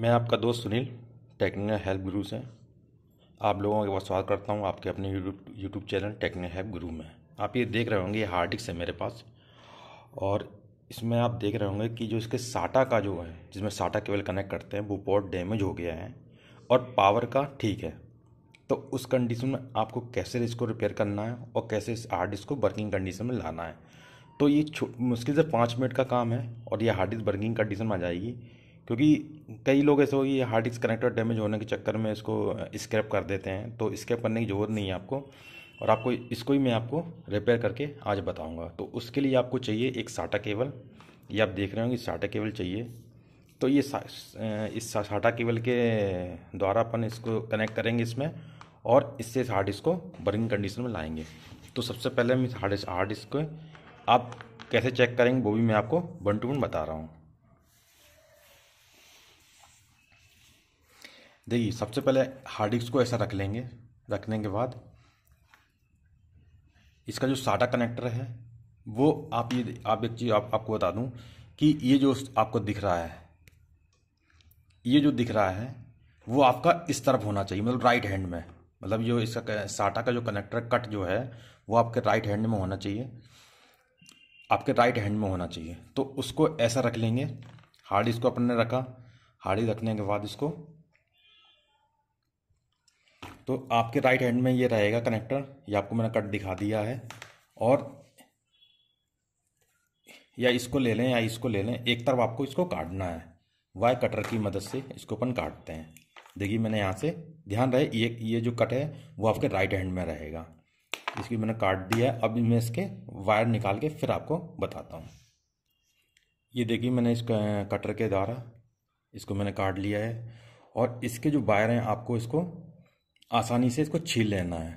मैं आपका दोस्त सुनील टेक्निकल हेल्प गुरु से आप लोगों के स्वागत करता हूँ आपके अपने YouTube YouTube channel technical help guru में आप ये देख रहे होंगे ये हार्ड डिस्क है मेरे पास और इसमें आप देख रहे होंगे कि जो इसके साटा का जो है जिसमें साटा केबल कनेक्ट करते हैं वो पोर्ट डैमेज हो गया है और पावर का ठीक है तो उस कंडीशन में आपको कैसे इसको रिपेयर करना है और कैसे इस हार्ड डिस्क को वर्किंग कंडीशन में लाना है तो ये मुश्किल से पाँच मिनट का काम है और ये हार्ड डिस्क वर्किंग कंडीशन में आ जाएगी क्योंकि कई लोग ऐसे हो कि हार्ड डिस्क कनेक्टर डैमेज होने के चक्कर में इसको स्क्रैप कर देते हैं तो स्क्रैप करने की ज़रूरत नहीं है आपको और आपको इसको ही मैं आपको रिपेयर करके आज बताऊंगा तो उसके लिए आपको चाहिए एक साटा केबल ये आप देख रहे होंगे साटा केबल चाहिए तो ये सा, इस साटा केबल के द्वारा अपन इसको कनेक्ट करेंगे इसमें और इससे इस हार्ड डिस्क को बर्निंग कंडीशन में लाएंगे तो सबसे पहले हम इस हार्ड हार्ड डिस्क को आप कैसे चेक करेंगे वो भी मैं आपको वन टू वन बता रहा हूँ देखिए सबसे पहले हार्ड डिस्क को ऐसा रख लेंगे रखने के बाद इसका जो साटा कनेक्टर है वो आप ये आप एक चीज़ आप, आपको बता दूं कि ये जो आपको दिख रहा है ये जो दिख रहा है वो आपका इस तरफ होना चाहिए मतलब राइट हैंड में मतलब जो इसका साटा का जो कनेक्टर कट जो है वो आपके राइट हैंड में होना चाहिए आपके राइट हैंड में होना चाहिए तो उसको ऐसा रख लेंगे हार्ड इसको ने रखा हार्ड रखने के बाद इसको तो आपके राइट हैंड में ये रहेगा कनेक्टर ये आपको मैंने कट दिखा दिया है और या इसको ले लें या इसको ले लें एक तरफ आपको इसको काटना है वाई कटर की मदद से इसको अपन काटते हैं देखिए मैंने यहाँ से ध्यान रहे ये ये जो कट है वो आपके राइट हैंड में रहेगा इसकी मैंने काट दिया है अब मैं इसके वायर निकाल के फिर आपको बताता हूँ ये देखिए मैंने इस कटर के द्वारा इसको मैंने काट लिया है और इसके जो वायर हैं आपको इसको आसानी से इसको छील लेना है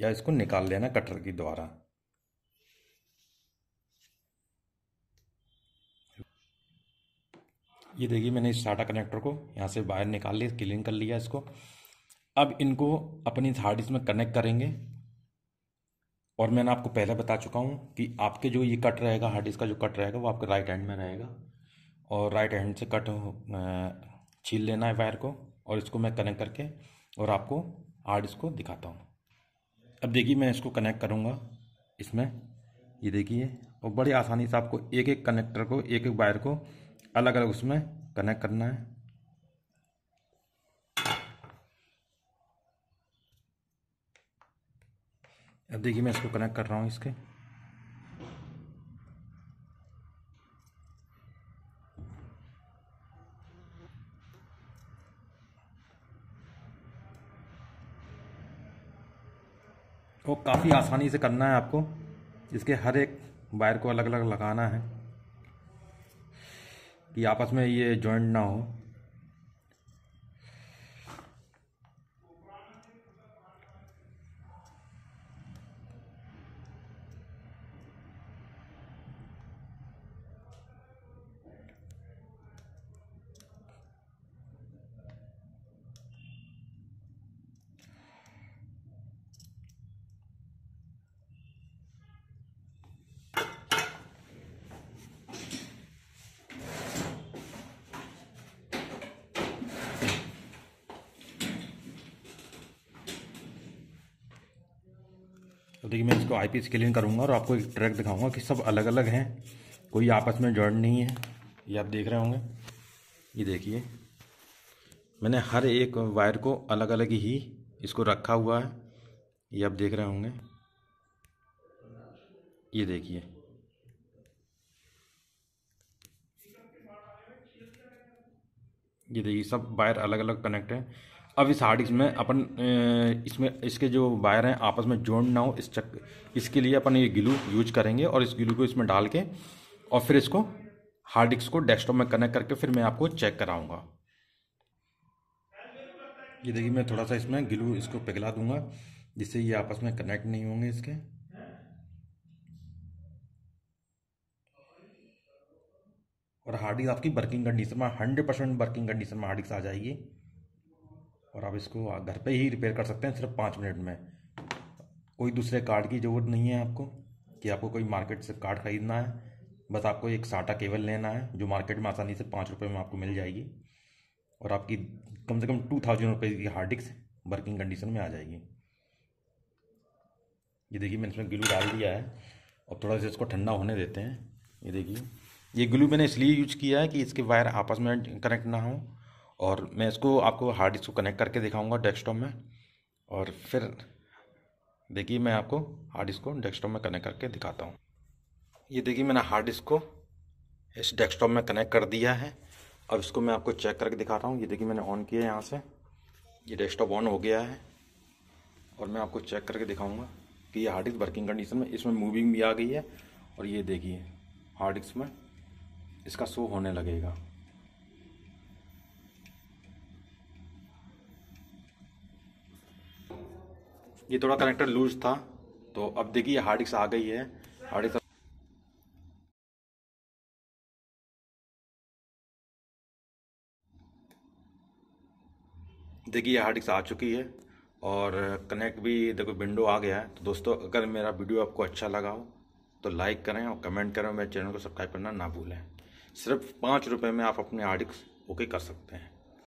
या इसको निकाल लेना कटर के द्वारा ये देखिए मैंने इस साटा कनेक्टर को यहाँ से बाहर निकाल लिया क्लीन कर लिया इसको अब इनको अपनी हार्ड डिस्क में कनेक्ट करेंगे और मैंने आपको पहले बता चुका हूँ कि आपके जो ये कट रहेगा हार्ड डिस्क का जो कट रहेगा वो आपके राइट हैंड में रहेगा और राइट हैंड से कट छील लेना है वायर को और इसको मैं कनेक्ट करके और आपको आर्ट इसको दिखाता हूँ अब देखिए मैं इसको कनेक्ट करूँगा इसमें ये देखिए और बड़ी आसानी से आपको एक एक कनेक्टर को एक एक वायर को अलग अलग उसमें कनेक्ट करना है अब देखिए मैं इसको कनेक्ट कर रहा हूँ इसके वो काफ़ी आसानी से करना है आपको इसके हर एक वायर को अलग अलग लगाना है कि आपस में ये जॉइंट ना हो तो देखिए मैं इसको आई पी क्लीन करूँगा और आपको एक ट्रैक दिखाऊँगा कि सब अलग अलग हैं कोई आपस में जॉइंट नहीं है ये आप देख रहे होंगे ये देखिए मैंने हर एक वायर को अलग अलग ही इसको रखा हुआ है ये आप देख रहे होंगे ये देखिए ये देखिए सब वायर अलग अलग कनेक्ट है अब इस हार्ड डिस्क में अपन इसमें इसके जो वायर हैं आपस में जोड़ ना हो इस चक इसके लिए अपन ये गिलू यूज करेंगे और इस गिलू को इसमें डाल के और फिर इसको हार्ड डिस्क को डेस्कटॉप में कनेक्ट करके फिर मैं आपको चेक कराऊंगा ये देखिए मैं थोड़ा सा इसमें गिलू इसको पिघला दूंगा जिससे ये आपस में कनेक्ट नहीं होंगे इसके और हार्ड डिस्क आपकी वर्किंग कंडीशन में हंड्रेड परसेंट वर्किंग कंडीशन में हार्ड डिस्क आ जाएगी और आप इसको घर पे ही रिपेयर कर सकते हैं सिर्फ पाँच मिनट में कोई दूसरे कार्ड की ज़रूरत नहीं है आपको कि आपको कोई मार्केट से कार्ड ख़रीदना है बस आपको एक साटा केबल लेना है जो मार्केट में आसानी से पाँच रुपये में आपको मिल जाएगी और आपकी कम से कम टू थाउजेंड रुपये की हार्ड डिस्क वर्किंग कंडीशन में आ जाएगी ये देखिए मैंने इसमें ग्लू डाल दिया है और थोड़ा सा इसको ठंडा होने देते हैं ये देखिए ये ग्लू मैंने इसलिए यूज किया है कि इसके वायर आपस में कनेक्ट ना हो और मैं इसको आपको हार्ड डिस्क को कनेक्ट करके दिखाऊंगा डेस्कटॉप में और फिर देखिए मैं आपको हार्ड डिस्क को डेस्कटॉप में कनेक्ट करके दिखाता हूँ ये देखिए मैंने हार्ड डिस्क को इस डेस्कटॉप में कनेक्ट कर दिया है अब इसको मैं आपको चेक करके दिखा रहा हूँ ये देखिए मैंने ऑन किया है यहाँ से ये डेस्कटॉप ऑन हो गया है और मैं आपको चेक करके दिखाऊँगा कि ये हार्ड डिस्क वर्किंग कंडीशन में इसमें मूविंग भी आ गई है और ये देखिए हार्ड डिस्क में इसका शो होने लगेगा ये थोड़ा कनेक्टर लूज था तो अब देखिए हार्ड डिस्क आ गई है हार्ड डिस्क देखिए हार्ड डिस्क आ चुकी है और कनेक्ट भी देखो विंडो आ गया है तो दोस्तों अगर मेरा वीडियो आपको अच्छा लगा हो तो लाइक करें और कमेंट करें मेरे चैनल को सब्सक्राइब करना ना भूलें सिर्फ पाँच रुपये में आप अपने हार्ड डिस्क ओके कर सकते हैं